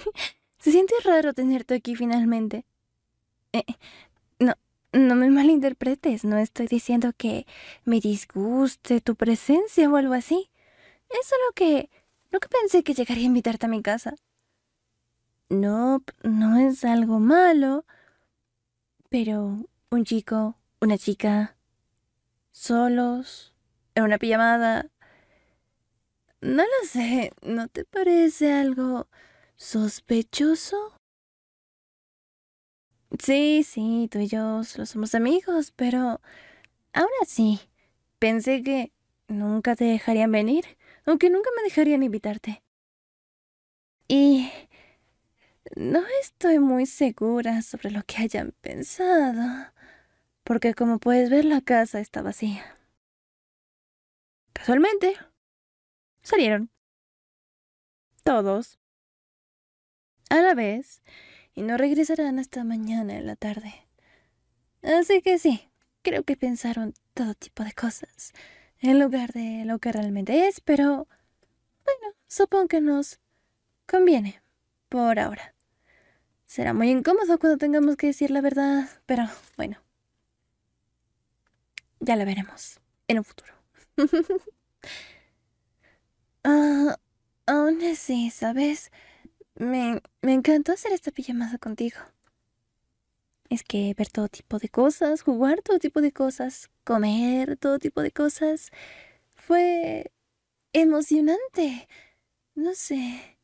Se siente raro tenerte aquí finalmente. Eh, no, no me malinterpretes, no estoy diciendo que me disguste tu presencia o algo así. Es solo que nunca pensé que llegaría a invitarte a mi casa. No, no es algo malo, pero un chico, una chica, solos, en una pijamada. No lo sé, ¿no te parece algo ¿Sospechoso? Sí, sí, tú y yo solo somos amigos, pero Ahora sí, pensé que nunca te dejarían venir, aunque nunca me dejarían invitarte. Y no estoy muy segura sobre lo que hayan pensado, porque como puedes ver la casa está vacía. Casualmente, salieron. Todos a la vez y no regresarán hasta mañana en la tarde. Así que sí, creo que pensaron todo tipo de cosas en lugar de lo que realmente es, pero bueno, supongo que nos conviene por ahora. Será muy incómodo cuando tengamos que decir la verdad, pero bueno, ya la veremos en un futuro. Ah, aún así, ¿sabes? Me, me encantó hacer esta pijamada contigo. Es que ver todo tipo de cosas, jugar todo tipo de cosas, comer todo tipo de cosas, fue emocionante. No sé.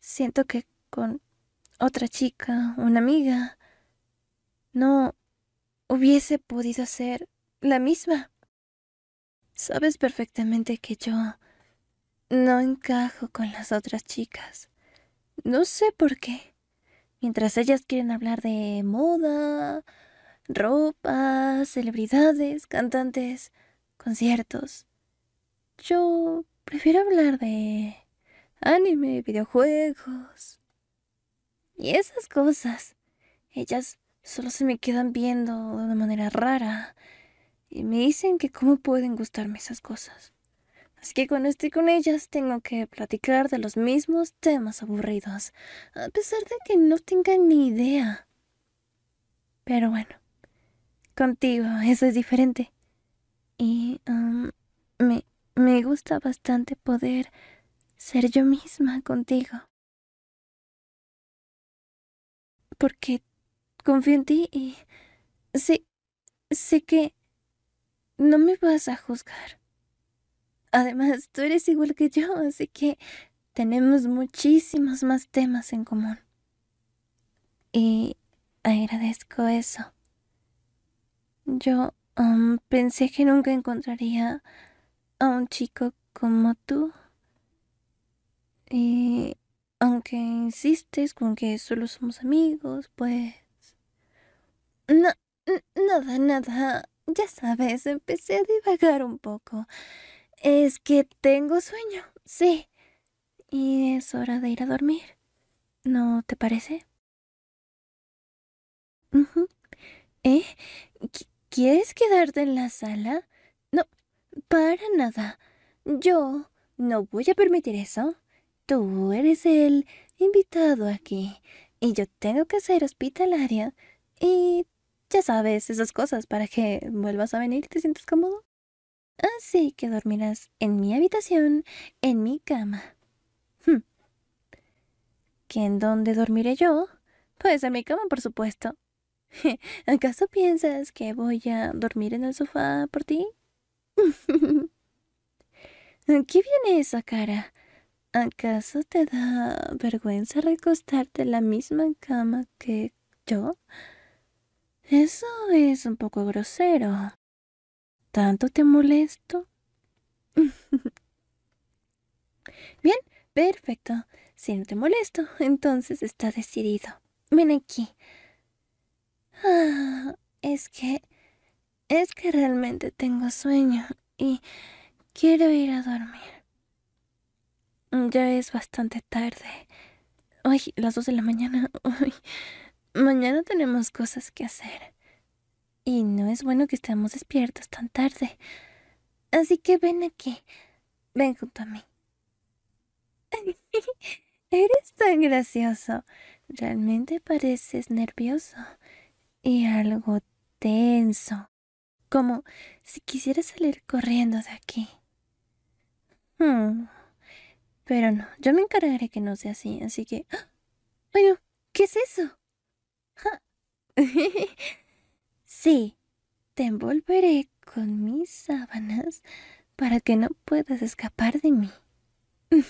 Siento que con otra chica, una amiga, no hubiese podido hacer la misma. Sabes perfectamente que yo no encajo con las otras chicas. No sé por qué. Mientras ellas quieren hablar de moda, ropa, celebridades, cantantes, conciertos, yo prefiero hablar de anime, videojuegos y esas cosas. Ellas solo se me quedan viendo de una manera rara y me dicen que cómo pueden gustarme esas cosas. Así que cuando estoy con ellas tengo que platicar de los mismos temas aburridos, a pesar de que no tengan ni idea. Pero bueno, contigo eso es diferente. Y me, me gusta bastante poder ser yo misma contigo. Porque confío en ti y sé, sé que no me vas a juzgar. Además, tú eres igual que yo, así que tenemos muchísimos más temas en común. Y agradezco eso. Yo um, pensé que nunca encontraría a un chico como tú. Y aunque insistes con que solo somos amigos, pues... No, nada, nada. Ya sabes, empecé a divagar un poco. Es que tengo sueño, sí. Y es hora de ir a dormir. ¿No te parece? ¿Eh? ¿Quieres quedarte en la sala? No, para nada. Yo no voy a permitir eso. Tú eres el invitado aquí y yo tengo que ser hospitalaria y ya sabes esas cosas para que vuelvas a venir y te sientas cómodo. Así que dormirás en mi habitación, en mi cama. Hmm. ¿Qué en dónde dormiré yo? Pues en mi cama, por supuesto. ¿Acaso piensas que voy a dormir en el sofá por ti? ¿Qué viene esa cara? ¿Acaso te da vergüenza recostarte en la misma cama que yo? Eso es un poco grosero. ¿Tanto te molesto? Bien, perfecto. Si no te molesto, entonces está decidido. Ven aquí. Ah, es que... Es que realmente tengo sueño y quiero ir a dormir. Ya es bastante tarde. Hoy, las dos de la mañana. Mañana tenemos cosas que hacer. Y no es bueno que estemos despiertos tan tarde. Así que ven aquí. Ven junto a mí. Eres tan gracioso. Realmente pareces nervioso y algo tenso. Como si quisieras salir corriendo de aquí. Hmm. Pero no, yo me encargaré que no sea así, así que... Bueno, ¿qué es eso? Sí, te envolveré con mis sábanas para que no puedas escapar de mí.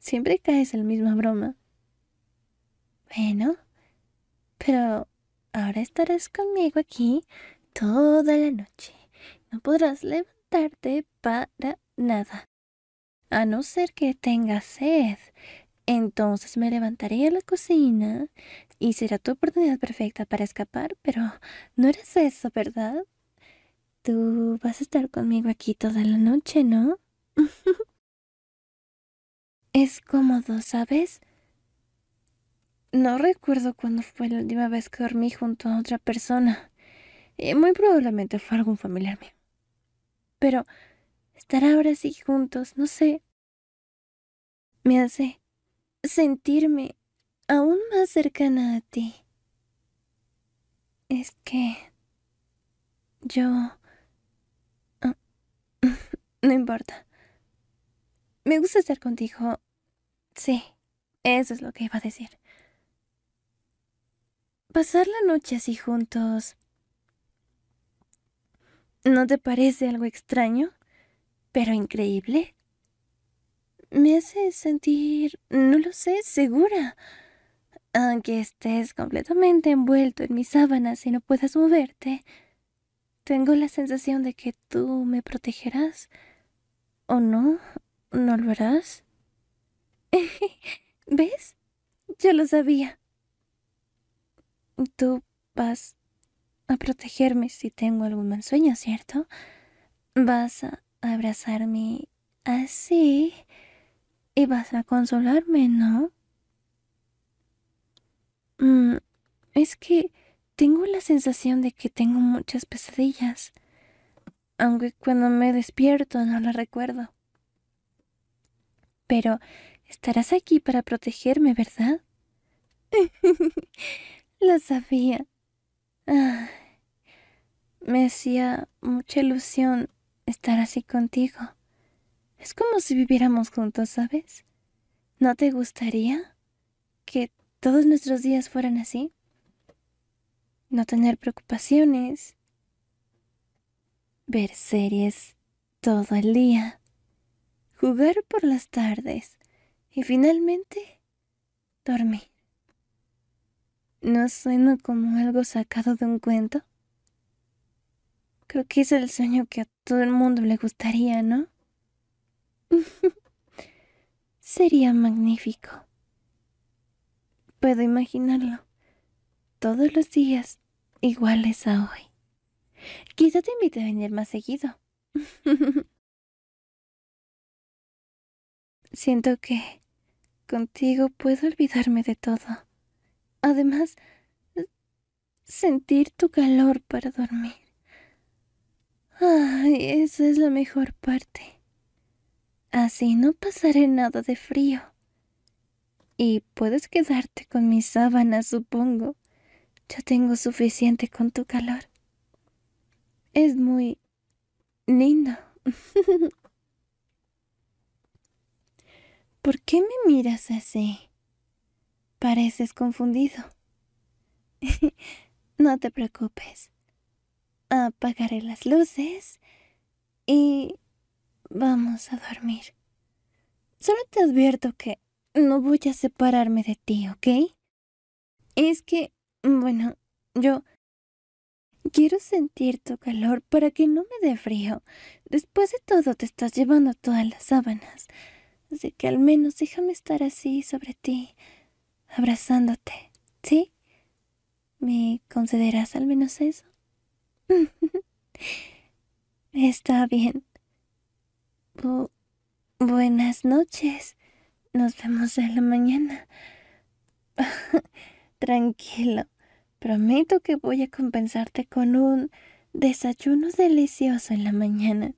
Siempre caes en la misma broma. Bueno, pero ahora estarás conmigo aquí toda la noche. No podrás levantarte para nada. A no ser que tengas sed. Entonces me levantaré a la cocina, y será tu oportunidad perfecta para escapar, pero no eres eso, ¿verdad? Tú vas a estar conmigo aquí toda la noche, ¿no? es cómodo, ¿sabes? No recuerdo cuándo fue la última vez que dormí junto a otra persona. Eh, muy probablemente fue algún familiar mío. Pero estar ahora sí juntos, no sé. Me hace sentirme aún más cercana a ti. Es que... Yo... Ah, no importa. Me gusta estar contigo. Sí, eso es lo que iba a decir. Pasar la noche así juntos... ¿No te parece algo extraño, pero increíble? Me hace sentir, no lo sé, segura. Aunque estés completamente envuelto en mis sábanas y no puedas moverte, tengo la sensación de que tú me protegerás. ¿O no? ¿No lo harás? ¿Ves? Yo lo sabía. Tú vas a protegerme si tengo algún mal sueño, ¿cierto? Vas a abrazarme así y vas a consolarme, ¿no? Mm, es que tengo la sensación de que tengo muchas pesadillas, aunque cuando me despierto no la recuerdo. Pero estarás aquí para protegerme, ¿verdad? lo sabía. Ah, me hacía mucha ilusión estar así contigo. Es como si viviéramos juntos, ¿sabes? ¿No te gustaría que todos nuestros días fueran así. No tener preocupaciones. Ver series todo el día. Jugar por las tardes. Y finalmente, dormir. ¿No suena como algo sacado de un cuento? Creo que es el sueño que a todo el mundo le gustaría, ¿no? Sería magnífico. Puedo imaginarlo. Todos los días iguales a hoy. Quizá te invite a venir más seguido. Siento que contigo puedo olvidarme de todo. Además, sentir tu calor para dormir. Ay, esa es la mejor parte. Así no pasaré nada de frío. Y puedes quedarte con mi sábana, supongo. Yo tengo suficiente con tu calor. Es muy lindo. ¿Por qué me miras así? Pareces confundido. no te preocupes. Apagaré las luces y vamos a dormir. Solo te advierto que no voy a separarme de ti, ¿ok? Es que, bueno, yo quiero sentir tu calor para que no me dé frío. Después de todo te estás llevando todas las sábanas. Así que al menos déjame estar así sobre ti, abrazándote, ¿sí? ¿Me concederás al menos eso? Está bien. buenas noches. Nos vemos en la mañana. Tranquilo. Prometo que voy a compensarte con un desayuno delicioso en la mañana.